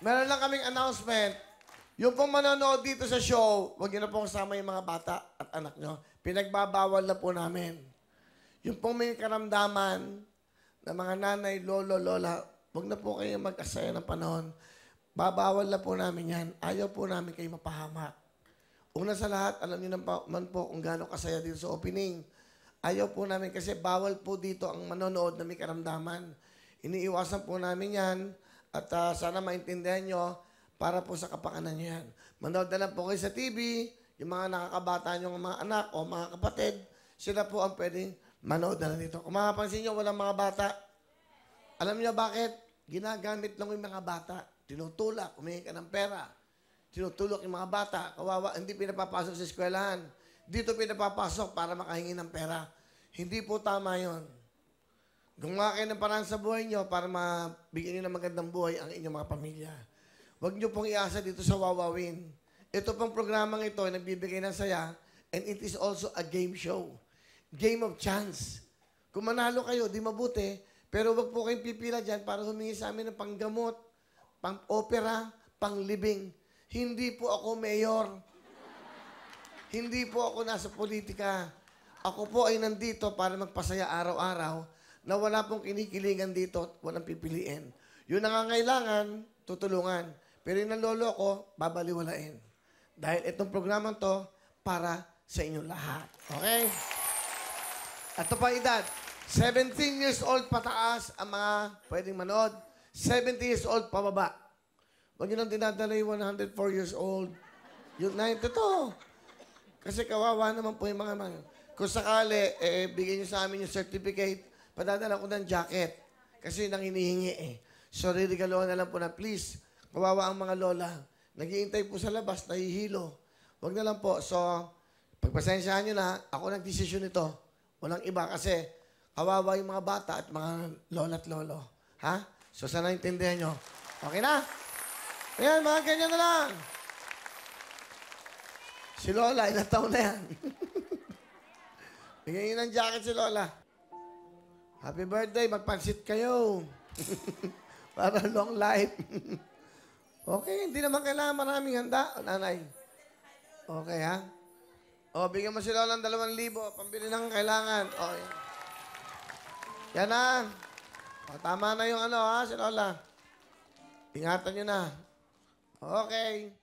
meron lang kaming announcement. Yung pong manonood dito sa show, huwag niyo na pong kasama yung mga bata at anak nyo. Pinagbabawal na po namin. Yung pong may karamdaman na mga nanay, lolo, lola, huwag na po kayo mag-asaya ng panahon. Babawal na po namin yan. Ayaw po namin kayo mapahamak. Una sa lahat, alam niyo naman po kung gaano kasaya dito sa opening. Ayaw po namin kasi bawal po dito ang manonood na may karamdaman. Iniiwasan po namin yan at uh, sana maintindihan nyo para po sa kapakanan nyo yan. Manood na lang po kayo sa TV, yung mga nakakabata nyo, mga anak o mga kapatid, sila po ang pwedeng manood na lang dito. Kung makapansin nyo, walang mga bata. Alam nyo bakit? Ginagamit lang yung mga bata. Tinutulak, humingi ka ng pera. Tinutulak yung mga bata. Kawawa, hindi pinapapasok sa eskwelahan. Dito pinapapasok para makahingi ng pera. Hindi po tama yon. Gumawa kayo ng paraan sa buhay nyo para mabigyan nyo ng magandang buhay ang inyong mga pamilya. Huwag nyo pong iasa dito sa Wawawin. Ito pong programang ito ay nagbibigay ng saya and it is also a game show. Game of chance. Kung manalo kayo, di mabuti, pero wag po kayong pipila dyan para humingi sa amin ng panggamot, pang-opera, pang-libing. Hindi po ako mayor. Hindi po ako nasa politika. Ako po ay nandito para magpasaya araw-araw na wala pong kinikilingan dito at walang pipiliin. Yung nangangailangan, tutulungan. Pero yung nalolo ko, babaliwalain. Dahil itong programang to, para sa inyo lahat. Okay? At pa edad, 17 years old pataas ang mga pwedeng manood. 70 years old pababa. Huwag nyo lang dinadala 104 years old. Yung 90 to. Kasi kawawa naman po yung mga mga. Kung sakali, eh, bigyan nyo sa amin yung certificate, padadala ko ng jacket. Kasi yun ang hinihingi eh. So, ririgalohan na lang po na, please, kawawa ang mga lola. Nagiintay po sa labas, nahihilo. Huwag na lang po. So, pagpasensyahan nyo na, ako desisyon nito. Walang iba kasi kawawa yung mga bata at mga lola at lolo. Ha? So, sana intindihan nyo. Okay na? Ayan, mga ganyan na lang. Si Lola, ilang taon na yan. Bigyan ng jacket si Lola. Happy birthday, magpansit kayo. Para long life. okay, hindi naman kailangan maraming handa, nanay. Okay, ha? O, bigyan mo si Lola ng dalawang libo. Pambili ng kailangan. Okay. Yan na. O, tama na yung ano, ha, si Lola. Ingatan nyo na. Okay.